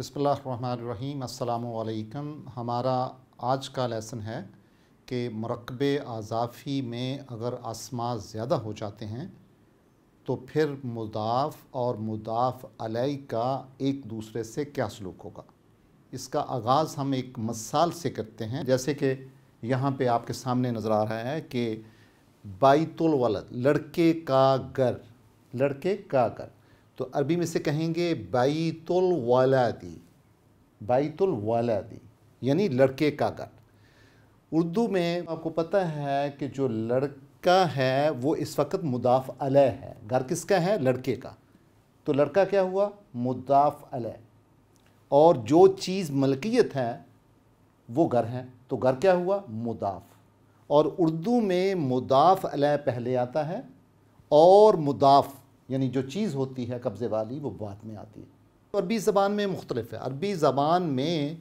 बसमीम अल्लाम हमारा आज का लेसन है कि मरकब अजाफ़ी में अगर आसमा ज़्यादा हो जाते हैं तो फिर मुदाफ़ और मुदाफ़ अलई का एक दूसरे से क्या सलूक होगा इसका आगाज़ हम एक मसाल से करते हैं जैसे कि यहाँ पे आपके सामने नज़र आ रहा है कि बाइतुल वलद लड़के का घर लड़के का घर तो अरबी में से कहेंगे बैतुल वालादी बैतुल वालादी यानी लड़के का घर उर्दू में आपको पता है कि जो लड़का है वो इस वक्त मुदाफ़ अलह है घर किसका है लड़के का तो लड़का क्या हुआ मुदाफ़ अलह और जो चीज़ मलकियत है वो घर है तो घर क्या हुआ मुदाफ़ और उर्दू में मुदाफ़ अलह पहले आता है और मुदाफ़ यानी जो चीज़ होती है कब्ज़े वाली वो बाद में आती है तो अरबी ज़बान में मुख्तलफ़ है अरबी ज़बान में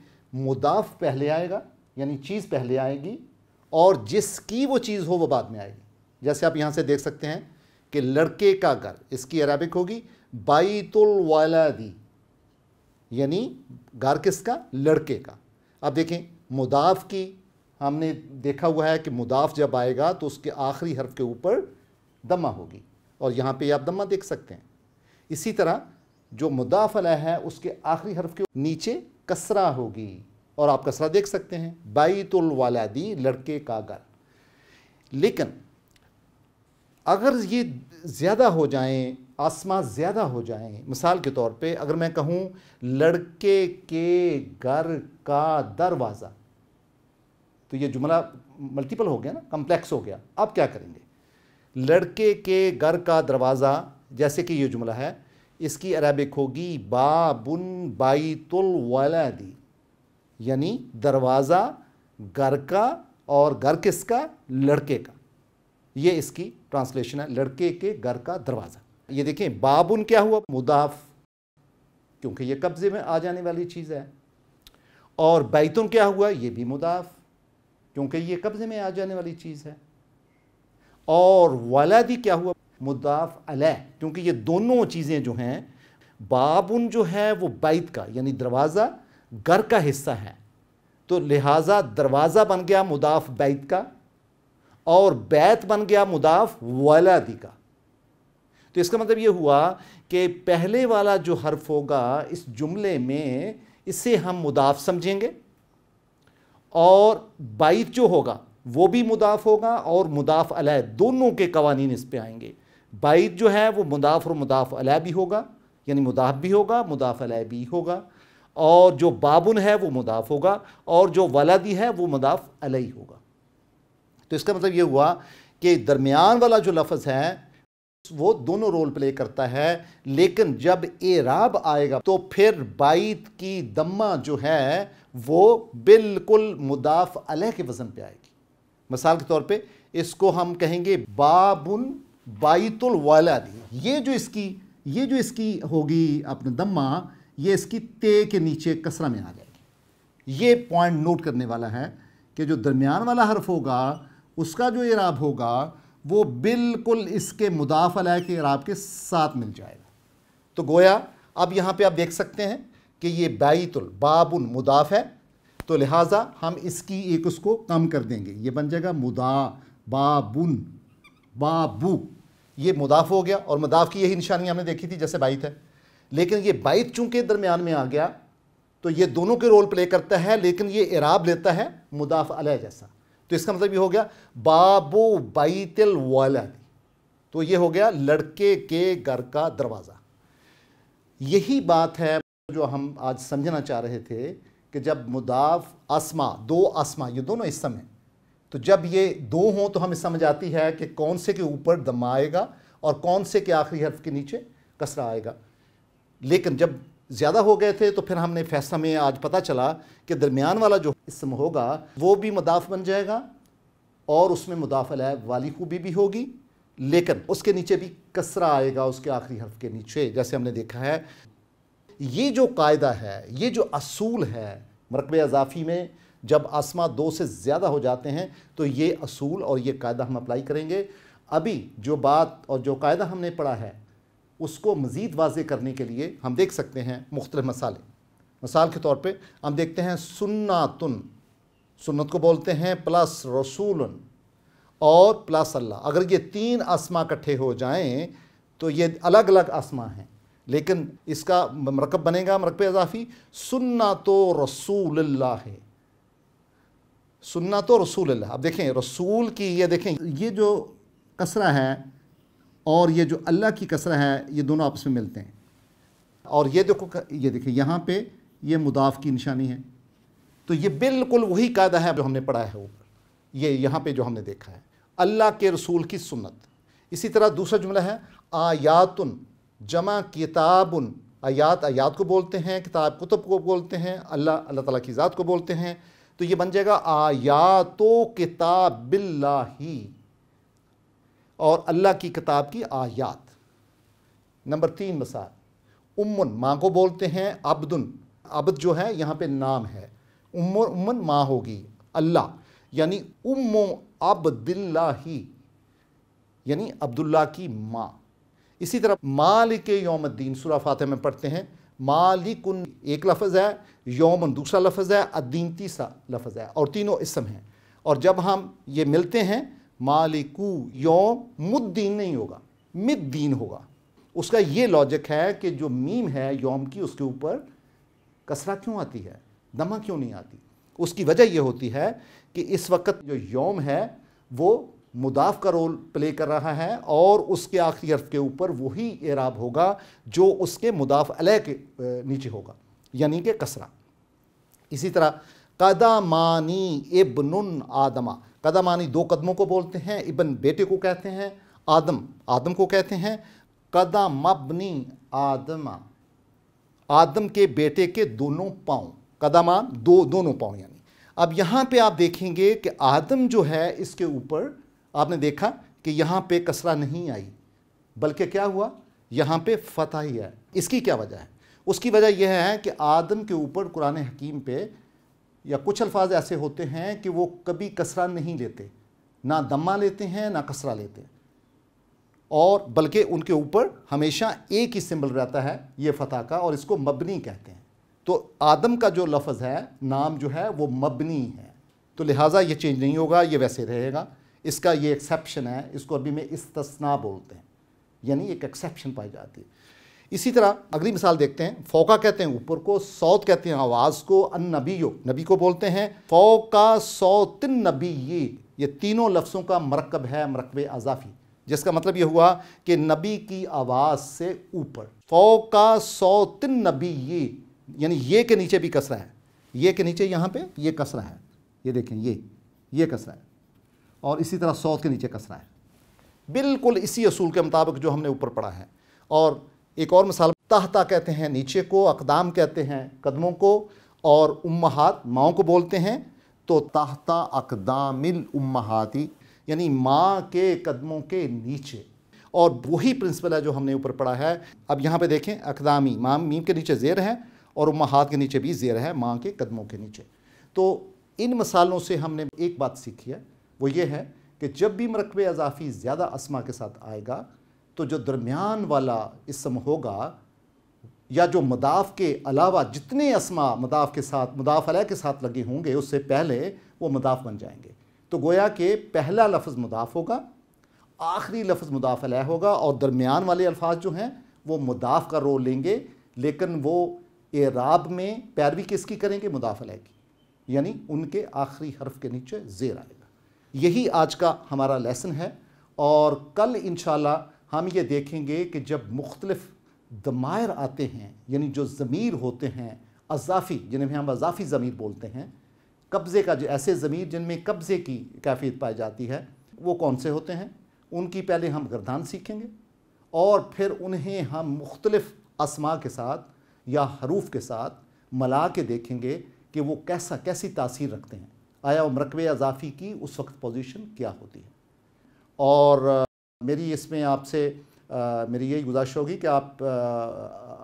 मुदाफ पहले आएगा यानी चीज़ पहले आएगी और जिसकी वो चीज़ हो वो बाद में आएगी जैसे आप यहाँ से देख सकते हैं कि लड़के का घर इसकी अरबिक होगी बाईतुल वालादी यानी घर किसका लड़के का अब देखें मुदाफ की हमने देखा हुआ है कि मुदाफ जब आएगा तो उसके आखिरी हर्फ के ऊपर दमा होगी और यहाँ पे आप दम्मा देख सकते हैं इसी तरह जो मुदाफला है उसके आखिरी हर्फ के नीचे कसरा होगी और आप कसरा देख सकते हैं बाईतुलवालादी लड़के का घर लेकिन अगर ये ज़्यादा हो जाएं आसमां ज़्यादा हो जाएं मिसाल के तौर पे अगर मैं कहूँ लड़के के घर का दरवाज़ा तो ये जुमला मल्टीपल हो गया ना कम्प्लेक्स हो गया आप क्या करेंगे लड़के के घर का दरवाज़ा जैसे कि ये जुमला है इसकी अरबिक होगी बाबुन तुल वालदी यानी दरवाज़ा घर का और घर किसका लड़के का ये इसकी ट्रांसलेशन है लड़के के घर का दरवाज़ा ये देखें बाबुन क्या हुआ मुदाफ क्योंकि ये कब्ज़े में आ जाने वाली चीज़ है और बैतुन क्या हुआ ये भी मुदाफ क्योंकि ये कब्ज़े में आ जाने वाली चीज़ है और वालदी क्या हुआ मुदाफ अलह क्योंकि ये दोनों चीज़ें जो हैं बाबुन जो है वो बैत का यानी दरवाज़ा घर का हिस्सा है तो लिहाजा दरवाज़ा बन गया मुदाफ बैत का और बैत बन गया मुदाफ वालदी का तो इसका मतलब ये हुआ कि पहले वाला जो हर्फ होगा इस जुमले में इसे हम मुदाफ समझेंगे और बैत जो होगा वो भी मुदाफ होगा और मुदाफ अलह दोनों के कवानीन इस पर आएंगे बाइद जो है वो मुदाफ और मुदाफ अलह भी होगा यानी मुदाफ भी होगा मुदाफ अलह भी होगा और जो बाबुन है वो मुदाफ होगा और जो वलादी है वो मुदाफ ही होगा तो इसका मतलब ये हुआ कि दरमियान वाला जो लफ्ज़ है वो दोनों रोल प्ले करता है लेकिन जब एराब आएगा तो फिर बाइत की दम्मा जो है वो बिल्कुल मुदाफ अलह के वज़न पे आएगी मिसाल के तौर पे इसको हम कहेंगे बाबुन बाइतुल दी ये जो इसकी ये जो इसकी होगी अपने दम्मा ये इसकी ते के नीचे कसरा में आ जाएगी ये पॉइंट नोट करने वाला है कि जो दरमियान वाला हर्फ होगा उसका जो इराब होगा वो बिल्कुल इसके मुदाफ के इराब के साथ मिल जाएगा तो गोया अब यहाँ पे आप देख सकते हैं कि ये बाईतुल बाबुन मुदाफ है तो लिहाजा हम इसकी एक उसको कम कर देंगे ये बन जाएगा मुदा बाबुन बाबू ये मुदाफ हो गया और मुदाफ की यही निशानी हमने देखी थी जैसे बाइथ है लेकिन ये बाइत चूंकि दरमियान में आ गया तो ये दोनों के रोल प्ले करता है लेकिन ये इराब लेता है मुदाफ अलह जैसा तो इसका मतलब ये हो गया बाबू बाइतल वालद तो ये हो गया लड़के के घर का दरवाज़ा यही बात है जो हम आज समझना चाह रहे थे कि जब मुदाफ आसमा दो आसमा ये दोनों इसम हैं तो जब ये दो हों तो हमें समझ आती है कि कौन से के ऊपर दमा आएगा और कौन से के आखिरी हर्फ के नीचे कसरा आएगा लेकिन जब ज़्यादा हो गए थे तो फिर हमने फैसला में आज पता चला कि दरमियान वाला जो इसम होगा वो भी मुदाफ बन जाएगा और उसमें मुदाफ वाली खूबी भी होगी लेकिन उसके नीचे भी कसरा आएगा उसके आखिरी हर्फ के नीचे जैसे हमने देखा है ये जो कायदा है ये जो असूल है मरकब अजाफ़ी में जब आसमा दो से ज़्यादा हो जाते हैं तो ये असूल और ये कायदा हम अप्लाई करेंगे अभी जो बात और जो कायदा हमने पढ़ा है उसको मज़ीद वाज करने के लिए हम देख सकते हैं मुख्तलिफ मसाले मिसाल के तौर पर हम देखते हैं सुन्नातुन सुन्नत को बोलते हैं प्लस रसूल और प्लस अल्लाह अगर ये तीन आसमां इकट्ठे हो जाएं तो ये अलग अलग आसमां हैं लेकिन इसका मरकब बनेगा मरकब इजाफ़ी सुन्ना तो रसूल है सुन्ना तो रसूल अब देखें रसूल की ये देखें ये जो कसरा है और ये जो अल्लाह की कसरा है ये दोनों आपस में मिलते हैं और ये देखो ये देखें यहाँ पे ये मुदाफ़ की निशानी है तो ये बिल्कुल वही कायदा है जो हमने पढ़ा है ऊपर ये यहाँ पे जो हमने देखा है अल्लाह के रसूल की सुन्नत इसी तरह दूसरा जुमला है आयातन जमा किताबन आयात आयात को बोलते हैं किताब कुतुब को बोलते हैं अल्लाह अल्लाह ताला की ज़ात को बोलते हैं तो ये बन जाएगा आयातो ही और अल्लाह की किताब की आयात नंबर तीन मसाल उम्मन माँ को बोलते हैं अब्दुन अब्द जो है यहाँ पे नाम है उम उम्मन माँ होगी अल्लाह यानी उम्मो अब्दिल्ला ही यानी अब्दुल्ला की माँ इसी तरह मालिक योमद्दीन सूरा फातह में पढ़ते हैं मालिकुन एक लफज है योमन दूसरा लफज है अद्दीन तीसरा लफज है और तीनों इसम हैं और जब हम ये मिलते हैं मालिकू योम मुद्दीन नहीं होगा मिद्दीन होगा उसका ये लॉजिक है कि जो मीम है योम की उसके ऊपर कसरा क्यों आती है दमा क्यों नहीं आती उसकी वजह यह होती है कि इस वक्त जो योम है वो मुदाफ का रोल प्ले कर रहा है और उसके आखिरी हर्फ के ऊपर वही एराब होगा जो उसके मुदाफ अलह के नीचे होगा यानी कि कसरा इसी तरह कदमानी इबन आदमा कदमानी दो कदमों को बोलते हैं इबन बेटे को कहते हैं आदम आदम को कहते हैं कदमबनी आदमा आदम के बेटे के दोनों पाँव कदम दो दोनों पाँव यानी अब यहाँ पे आप देखेंगे कि आदम जो है इसके ऊपर आपने देखा कि यहाँ पे कसरा नहीं आई बल्कि क्या हुआ यहाँ पे फतह ही है इसकी क्या वजह है उसकी वजह यह है कि आदम के ऊपर कुरान हकीम पे या कुछ अल्फाज ऐसे होते हैं कि वो कभी कसरा नहीं लेते ना दम्मा लेते हैं ना कसरा लेते हैं और बल्कि उनके ऊपर हमेशा एक ही सिंबल रहता है ये फतह का और इसको मबनी कहते हैं तो आदम का जो लफज है नाम जो है वो मबनी है तो लिहाजा ये चेंज नहीं होगा ये वैसे रहेगा इसका ये एक्सेप्शन है इसको अरबी में इस्तना बोलते हैं यानी एक एक्सेप्शन पाई जाती है इसी तरह अगली मिसाल देखते हैं फोका कहते हैं ऊपर को सौत कहते हैं आवाज़ को अन नबीयो नबी को बोलते हैं फोका सौतिन नबी ये ये तीनों लफ्ज़ों का मरकब है मरकब अजाफ़ी जिसका मतलब ये हुआ कि नबी की आवाज़ से ऊपर फोका सौतिन नबी ये यानी ये के नीचे भी कसरा है ये के नीचे यहाँ पे ये कसरा है ये देखें ये ये कसरा है और इसी तरह सौत के नीचे कसरा है बिल्कुल इसी असूल के मुताबिक जो हमने ऊपर पढ़ा है और एक और मिसाल तहता कहते हैं नीचे को अकदाम कहते हैं कदमों को और उम्महात माओ को बोलते हैं तो ताहता अकदामिल उम्महाती यानी माँ के कदमों के नीचे और वही प्रिंसिपल है जो हमने ऊपर पढ़ा है अब यहाँ पे देखें अकदामी माँ मीम के नीचे जेर है और उम्मा हाथ के नीचे भी जेर है माँ के कदमों के नीचे तो इन मसालों से हमने एक बात सीखी है वो ये है कि जब भी मरकब अजाफ़ी ज़्यादा असमा के साथ आएगा तो जो दरमियान वाला इसम होगा या जो मदाफ़ के अलावा जितने असमा मदाफ़ के साथ मदाफ़ अलह के साथ लगे होंगे उससे पहले वो मदाफ़ बन जाएंगे तो गोया कि पहला लफ्ज़ मुदाफ़ होगा आखिरी लफ्ज़ मुदाफल अलह होगा और दरमियान वाले अल्फाज जो हैं वो मुदाफ़ का रोल लेंगे लेकिन वो एराब में पैरवी किसकी करेंगे मुदाफ़ अलह की यानी उनके आखिरी हर्फ के नीचे जेर आएगा यही आज का हमारा लेसन है और कल इन हम ये देखेंगे कि जब मुख्तलफ़ दमायर आते हैं यानी जो ज़मीर होते हैं अजाफ़ी जिन्हें हम अजाफ़ी ज़मीर बोलते हैं कब्ज़े का जो ऐसे ज़मीर जिनमें कब्ज़े की कैफियत पाई जाती है वो कौन से होते हैं उनकी पहले हम गर्दान सीखेंगे और फिर उन्हें हम मुख्तलफ़ असमा के साथ या हरूफ के साथ मला के देखेंगे कि वो कैसा कैसी तासीर रखते हैं आया मरकब अजाफ़ी की उस वक्त पोजीशन क्या होती है और मेरी इसमें आपसे मेरी यही गुजारिश होगी कि आप आ,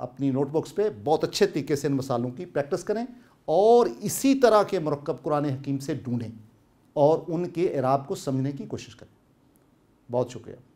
अपनी नोटबुक्स पे बहुत अच्छे तरीके से इन मसालों की प्रैक्टिस करें और इसी तरह के मरकब कुरान हकीम से ढूँढें और उनके इराब को समझने की कोशिश करें बहुत शुक्रिया